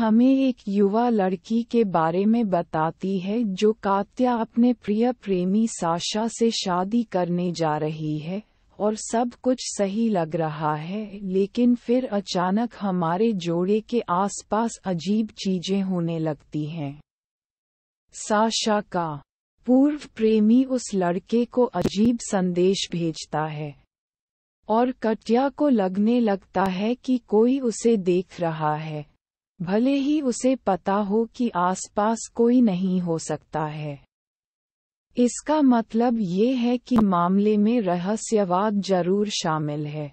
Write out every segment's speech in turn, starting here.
हमें एक युवा लड़की के बारे में बताती है जो कात्या अपने प्रिय प्रेमी साशा से शादी करने जा रही है और सब कुछ सही लग रहा है लेकिन फिर अचानक हमारे जोड़े के आसपास अजीब चीजें होने लगती हैं साशा का पूर्व प्रेमी उस लड़के को अजीब संदेश भेजता है और कटिया को लगने लगता है कि कोई उसे देख रहा है भले ही उसे पता हो कि आसपास कोई नहीं हो सकता है इसका मतलब ये है कि मामले में रहस्यवाद जरूर शामिल है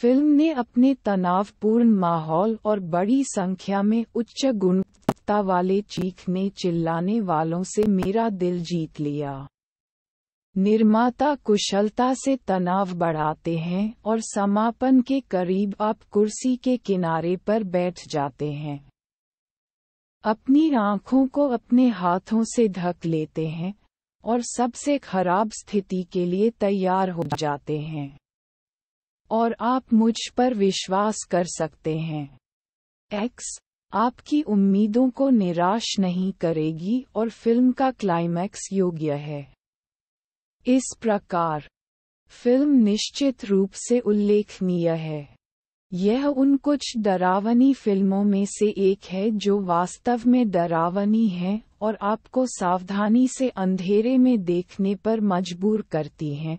फिल्म ने अपने तनावपूर्ण माहौल और बड़ी संख्या में उच्च गुणवत्ता वाले चीखने चिल्लाने वालों से मेरा दिल जीत लिया निर्माता कुशलता से तनाव बढ़ाते हैं और समापन के करीब आप कुर्सी के किनारे पर बैठ जाते हैं अपनी आंखों को अपने हाथों से ढक लेते हैं और सबसे खराब स्थिति के लिए तैयार हो जाते हैं और आप मुझ पर विश्वास कर सकते हैं एक्स आपकी उम्मीदों को निराश नहीं करेगी और फिल्म का क्लाइमैक्स योग्य है इस प्रकार फिल्म निश्चित रूप से उल्लेखनीय है यह उन कुछ डरावनी फिल्मों में से एक है जो वास्तव में डरावनी है और आपको सावधानी से अंधेरे में देखने पर मजबूर करती हैं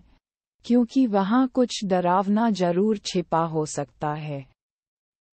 क्योंकि वहाँ कुछ डरावना जरूर छिपा हो सकता है